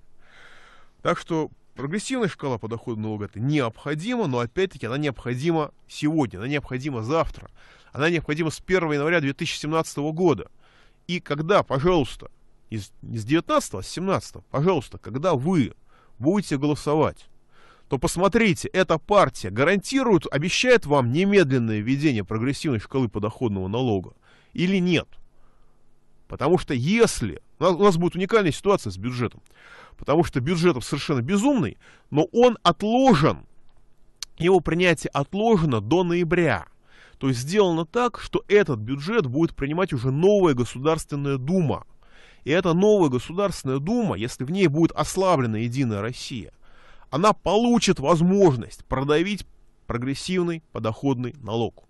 S1: Так что Прогрессивная шкала подоходного налога это необходимо, но опять-таки она необходима сегодня, она необходима завтра, она необходима с 1 января 2017 года. И когда, пожалуйста, из, не с 19, а с 17, пожалуйста, когда вы будете голосовать, то посмотрите, эта партия гарантирует, обещает вам немедленное введение прогрессивной шкалы подоходного налога или нет. Потому что если у нас будет уникальная ситуация с бюджетом, потому что бюджет совершенно безумный, но он отложен, его принятие отложено до ноября. То есть сделано так, что этот бюджет будет принимать уже новая Государственная Дума. И эта новая Государственная Дума, если в ней будет ослаблена Единая Россия, она получит возможность продавить прогрессивный подоходный налог.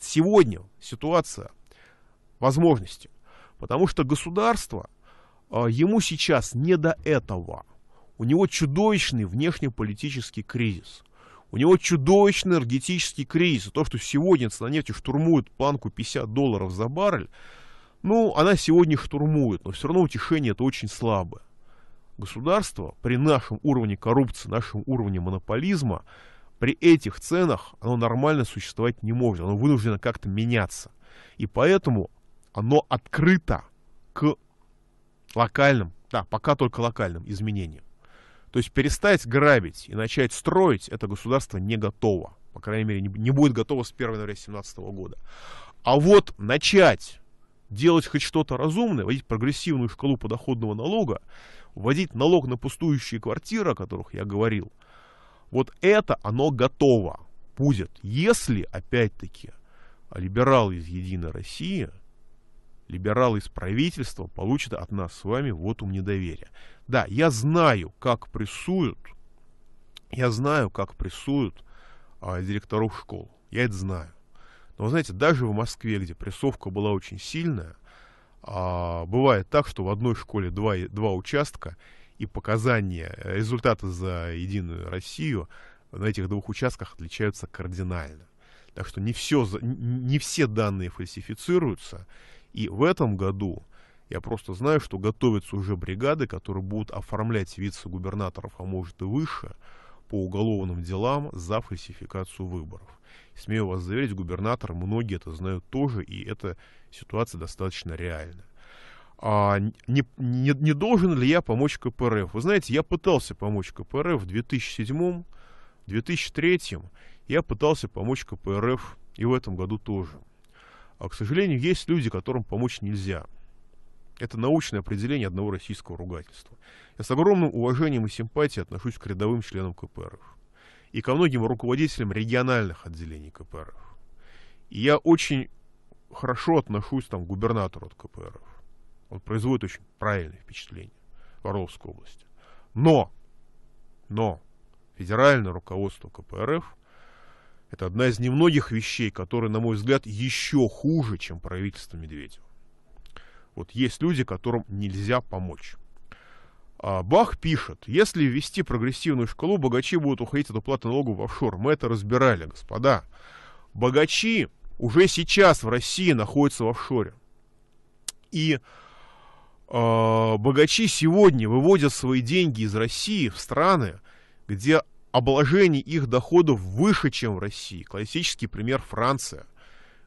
S1: Сегодня ситуация возможности Потому что государство, а, ему сейчас не до этого. У него чудовищный внешнеполитический кризис. У него чудовищный энергетический кризис. то, что сегодня цена нефти штурмует планку 50 долларов за баррель, ну, она сегодня штурмует, но все равно утешение это очень слабое. Государство при нашем уровне коррупции, нашем уровне монополизма, при этих ценах оно нормально существовать не может. Оно вынуждено как-то меняться. И поэтому оно открыто к локальным, да, пока только локальным изменениям. То есть перестать грабить и начать строить это государство не готово. По крайней мере, не, будет готово с 1 января 2017 года. А вот начать делать хоть что-то разумное, вводить прогрессивную шкалу подоходного налога, вводить налог на пустующие квартиры, о которых я говорил, вот это оно готово будет, если, опять-таки, либералы из «Единой России» либералы из правительства получат от нас с вами вот ум недоверия. Да, я знаю, как прессуют, я знаю, как прессуют а, директоров школ. Я это знаю. Но, знаете, даже в Москве, где прессовка была очень сильная, а, бывает так, что в одной школе два, два участка, и показания, э, результаты за Единую Россию на этих двух участках отличаются кардинально. Так что не, все, не все данные фальсифицируются, и в этом году я просто знаю, что готовятся уже бригады, которые будут оформлять вице-губернаторов, а может и выше, по уголовным делам за фальсификацию выборов. Смею вас заверить, губернаторы многие это знают тоже, и эта ситуация достаточно реальна. А не, не, не должен ли я помочь КПРФ? Вы знаете, я пытался помочь КПРФ в 2007, 2003, я пытался помочь КПРФ и в этом году тоже. А, к сожалению, есть люди, которым помочь нельзя. Это научное определение одного российского ругательства. Я с огромным уважением и симпатией отношусь к рядовым членам КПРФ и ко многим руководителям региональных отделений КПРФ. И я очень хорошо отношусь там, к губернатору от КПРФ. Он производит очень правильное впечатление в Орловской области. Но, но федеральное руководство КПРФ – это одна из немногих вещей, которые, на мой взгляд, еще хуже, чем правительство Медведева. Вот есть люди, которым нельзя помочь. А Бах пишет, если ввести прогрессивную шкалу, богачи будут уходить от уплаты налогов в офшор. Мы это разбирали, господа. Богачи уже сейчас в России находятся в офшоре. И э, богачи сегодня выводят свои деньги из России в страны, где обложение их доходов выше, чем в России. Классический пример Франция,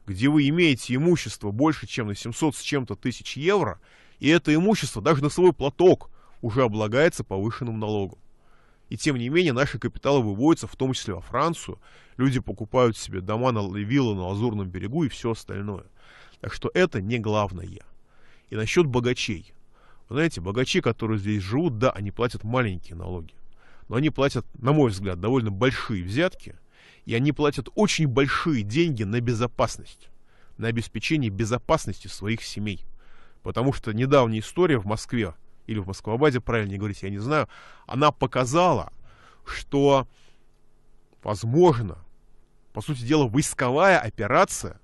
S1: где вы имеете имущество больше, чем на 700 с чем-то тысяч евро, и это имущество, даже на свой платок, уже облагается повышенным налогом. И тем не менее наши капиталы выводятся, в том числе во Францию. Люди покупают себе дома на виллы на Лазурном берегу и все остальное. Так что это не главное. И насчет богачей. Вы знаете, богачи, которые здесь живут, да, они платят маленькие налоги но они платят, на мой взгляд, довольно большие взятки, и они платят очень большие деньги на безопасность, на обеспечение безопасности своих семей. Потому что недавняя история в Москве, или в Москвабаде, правильно говорить, я не знаю, она показала, что, возможно, по сути дела, войсковая операция,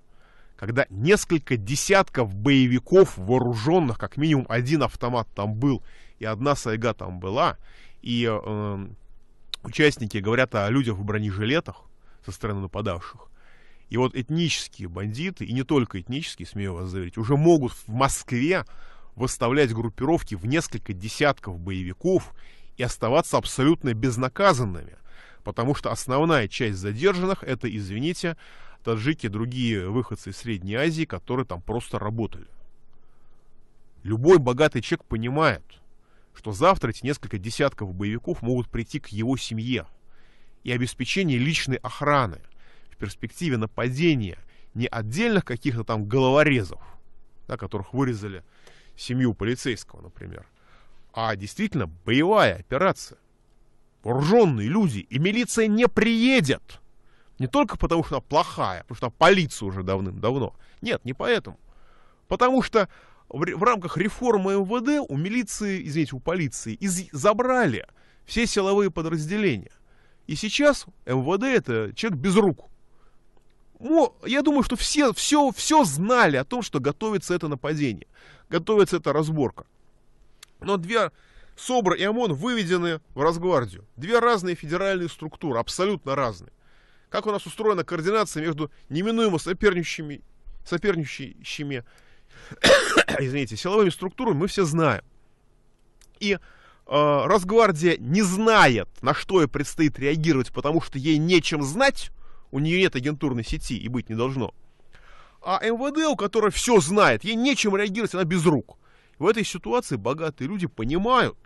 S1: когда несколько десятков боевиков вооруженных, как минимум один автомат там был и одна сайга там была, и э, участники говорят о людях в бронежилетах со стороны нападавших. И вот этнические бандиты, и не только этнические, смею вас заверить, уже могут в Москве выставлять группировки в несколько десятков боевиков и оставаться абсолютно безнаказанными. Потому что основная часть задержанных это, извините, таджики другие выходцы из Средней Азии, которые там просто работали. Любой богатый человек понимает – что завтра эти несколько десятков боевиков могут прийти к его семье. И обеспечение личной охраны в перспективе нападения не отдельных каких-то там головорезов, да, которых вырезали семью полицейского, например, а действительно боевая операция. Вооруженные люди, и милиция не приедет. Не только потому, что она плохая, потому что она полиция уже давным-давно. Нет, не поэтому. Потому что в рамках реформы МВД у милиции, извините, у полиции из забрали все силовые подразделения. И сейчас МВД это человек без рук. Ну, я думаю, что все, все, все знали о том, что готовится это нападение, готовится эта разборка. Но две СОБР и ОМОН выведены в Росгвардию. Две разные федеральные структуры, абсолютно разные. Как у нас устроена координация между неминуемо соперничающими, соперничающими извините, силовыми структурами мы все знаем. И э, Росгвардия не знает, на что ей предстоит реагировать, потому что ей нечем знать, у нее нет агентурной сети и быть не должно. А МВД, у которой все знает, ей нечем реагировать, она без рук. В этой ситуации богатые люди понимают,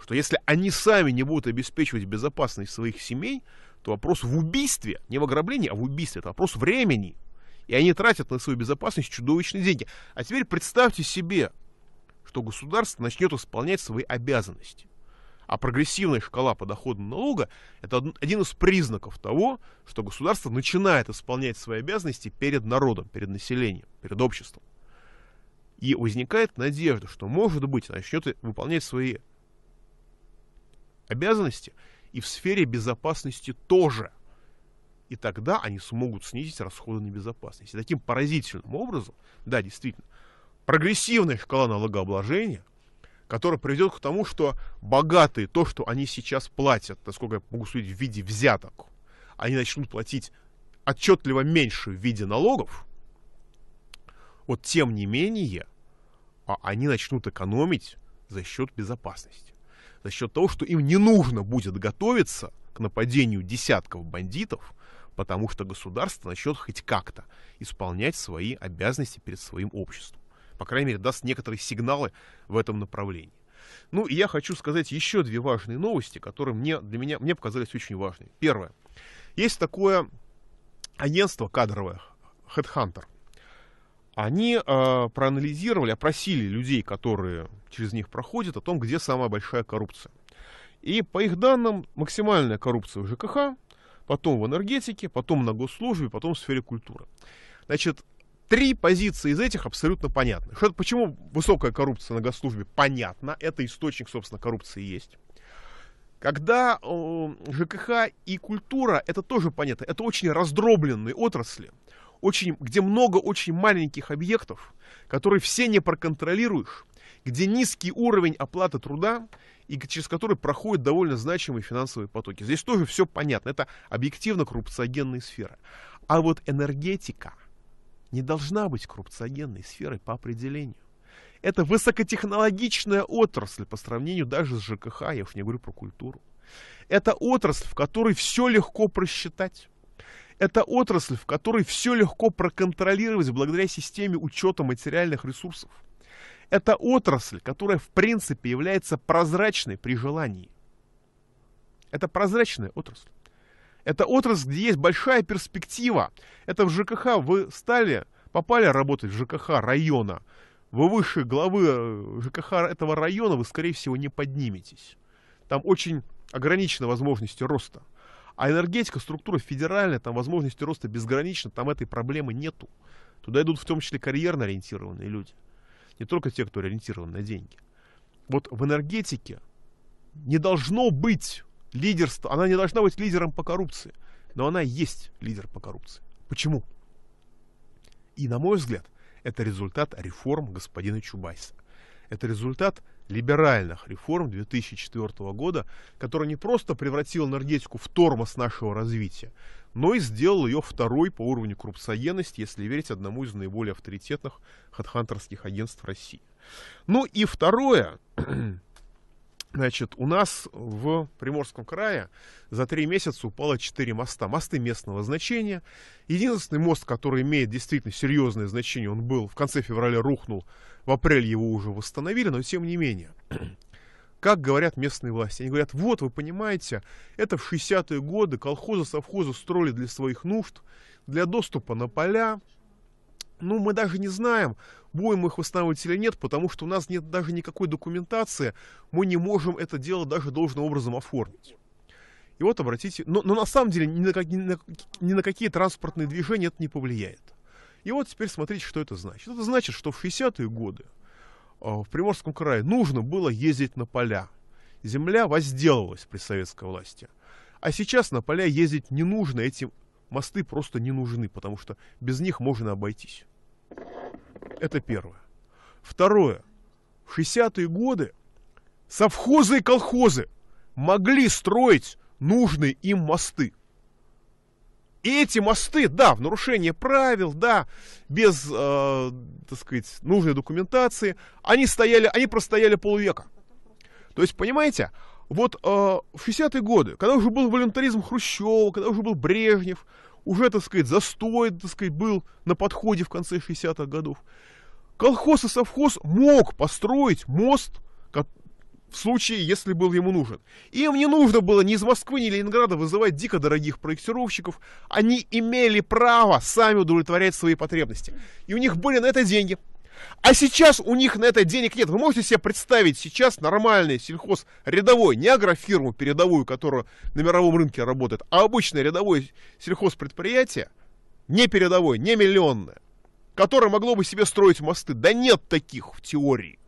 S1: что если они сами не будут обеспечивать безопасность своих семей, то вопрос в убийстве, не в ограблении, а в убийстве, это вопрос времени – и они тратят на свою безопасность чудовищные деньги. А теперь представьте себе, что государство начнет исполнять свои обязанности. А прогрессивная шкала подоходного налога – это один из признаков того, что государство начинает исполнять свои обязанности перед народом, перед населением, перед обществом. И возникает надежда, что, может быть, начнет выполнять свои обязанности и в сфере безопасности тоже – и тогда они смогут снизить расходы на безопасность. И таким поразительным образом, да, действительно, прогрессивная шкала налогообложения, которая приведет к тому, что богатые то, что они сейчас платят, насколько я могу судить, в виде взяток, они начнут платить отчетливо меньше в виде налогов, вот тем не менее, а они начнут экономить за счет безопасности. За счет того, что им не нужно будет готовиться к нападению десятков бандитов, потому что государство начнет хоть как-то исполнять свои обязанности перед своим обществом. По крайней мере, даст некоторые сигналы в этом направлении. Ну и я хочу сказать еще две важные новости, которые мне, для меня, мне показались очень важными. Первое. Есть такое агентство кадровое, Headhunter. Они э, проанализировали, опросили людей, которые через них проходят, о том, где самая большая коррупция. И по их данным, максимальная коррупция в ЖКХ потом в энергетике, потом на госслужбе, потом в сфере культуры. Значит, три позиции из этих абсолютно понятны. Что, почему высокая коррупция на госслужбе? Понятно, это источник, собственно, коррупции есть. Когда э, ЖКХ и культура, это тоже понятно, это очень раздробленные отрасли, очень, где много очень маленьких объектов, которые все не проконтролируешь, где низкий уровень оплаты труда и через который проходят довольно значимые финансовые потоки. Здесь тоже все понятно, это объективно коррупциогенная сфера. А вот энергетика не должна быть коррупциогенной сферой по определению. Это высокотехнологичная отрасль по сравнению даже с ЖКХ, я уж не говорю про культуру. Это отрасль, в которой все легко просчитать. Это отрасль, в которой все легко проконтролировать благодаря системе учета материальных ресурсов. Это отрасль, которая в принципе является прозрачной при желании. Это прозрачная отрасль. Это отрасль, где есть большая перспектива. Это в ЖКХ вы стали, попали работать в ЖКХ района. Вы выше главы э, ЖКХ этого района вы, скорее всего, не подниметесь. Там очень ограничены возможности роста. А энергетика, структура федеральная, там возможности роста безграничны, там этой проблемы нету. Туда идут в том числе карьерно ориентированные люди не только те, кто ориентирован на деньги. Вот в энергетике не должно быть лидерства, она не должна быть лидером по коррупции, но она есть лидер по коррупции. Почему? И, на мой взгляд, это результат реформ господина Чубайса. Это результат либеральных реформ 2004 года, который не просто превратил энергетику в тормоз нашего развития, но и сделал ее второй по уровню коррупциогенности, если верить одному из наиболее авторитетных хатхантерских агентств России. Ну и второе, Значит, у нас в Приморском крае за три месяца упало четыре моста. Мосты местного значения. Единственный мост, который имеет действительно серьезное значение, он был в конце февраля рухнул в апреле его уже восстановили, но тем не менее. Как говорят местные власти? Они говорят, вот, вы понимаете, это в 60-е годы колхозы, совхозы строили для своих нужд, для доступа на поля. Ну, мы даже не знаем, будем их восстанавливать или нет, потому что у нас нет даже никакой документации, мы не можем это дело даже должным образом оформить. И вот обратите, но, но на самом деле ни на, ни на, ни на какие транспортные движения это не повлияет. И вот теперь смотрите, что это значит. Это значит, что в 60-е годы э, в Приморском крае нужно было ездить на поля. Земля возделывалась при советской власти. А сейчас на поля ездить не нужно, эти мосты просто не нужны, потому что без них можно обойтись. Это первое. Второе. В 60-е годы совхозы и колхозы могли строить нужные им мосты. И эти мосты, да, в нарушение правил, да, без, э, так сказать, нужной документации, они стояли, они простояли полвека. То есть, понимаете, вот э, в 60-е годы, когда уже был волюнтаризм Хрущева, когда уже был Брежнев, уже, так сказать, застой, так сказать, был на подходе в конце 60-х годов, колхоз и совхоз мог построить мост, в случае, если был ему нужен. Им не нужно было ни из Москвы, ни Ленинграда вызывать дико дорогих проектировщиков. Они имели право сами удовлетворять свои потребности. И у них были на это деньги. А сейчас у них на это денег нет. Вы можете себе представить сейчас нормальный сельхоз рядовой, не агрофирму передовую, которая на мировом рынке работает, а обычное рядовое сельхозпредприятие, не передовое, не миллионное, которое могло бы себе строить мосты. Да нет таких в теории.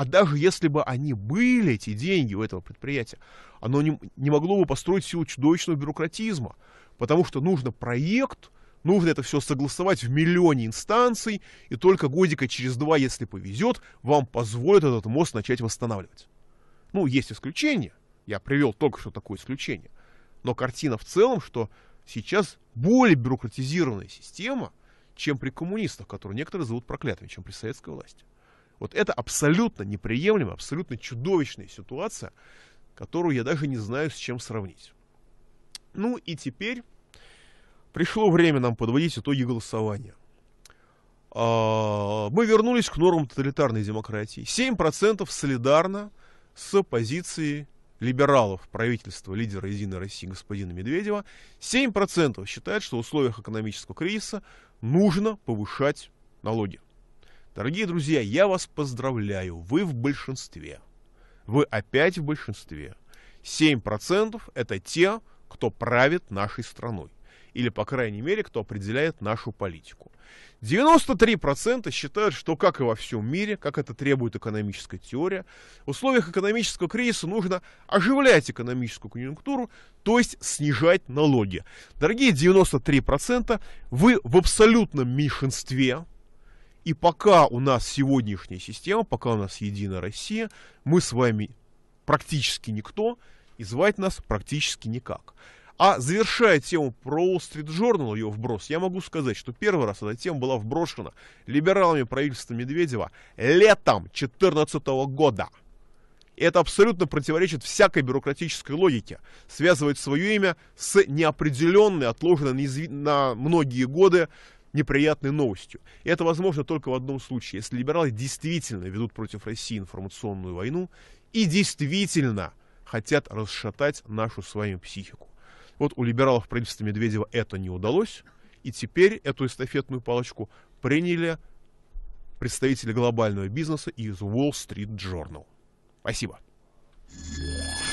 S1: А даже если бы они были, эти деньги у этого предприятия, оно не, не могло бы построить силу чудовищного бюрократизма, потому что нужно проект, нужно это все согласовать в миллионе инстанций, и только годика через два, если повезет, вам позволят этот мост начать восстанавливать. Ну, есть исключения, я привел только что такое исключение, но картина в целом, что сейчас более бюрократизированная система, чем при коммунистах, которые некоторые зовут проклятыми, чем при советской власти. Вот это абсолютно неприемлемо, абсолютно чудовищная ситуация, которую я даже не знаю, с чем сравнить. Ну и теперь пришло время нам подводить итоги голосования. А, мы вернулись к нормам тоталитарной демократии. 7% солидарно с позицией либералов правительства лидера «Единой России» господина Медведева, 7% считают, что в условиях экономического кризиса нужно повышать налоги. Дорогие друзья, я вас поздравляю, вы в большинстве. Вы опять в большинстве. 7% это те, кто правит нашей страной. Или, по крайней мере, кто определяет нашу политику. 93% считают, что, как и во всем мире, как это требует экономическая теория, в условиях экономического кризиса нужно оживлять экономическую конъюнктуру, то есть снижать налоги. Дорогие 93%, вы в абсолютном меньшинстве, и пока у нас сегодняшняя система, пока у нас Единая Россия, мы с вами практически никто, и звать нас практически никак. А завершая тему про Wall Street Journal, ее вброс, я могу сказать, что первый раз эта тема была вброшена либералами правительства Медведева летом 2014 года. И это абсолютно противоречит всякой бюрократической логике. Связывать свое имя с неопределенной, отложенной на многие годы неприятной новостью. И это возможно только в одном случае, если либералы действительно ведут против России информационную войну и действительно хотят расшатать нашу с вами психику. Вот у либералов правительства Медведева это не удалось, и теперь эту эстафетную палочку приняли представители глобального бизнеса из Wall Street Journal. Спасибо. Yeah.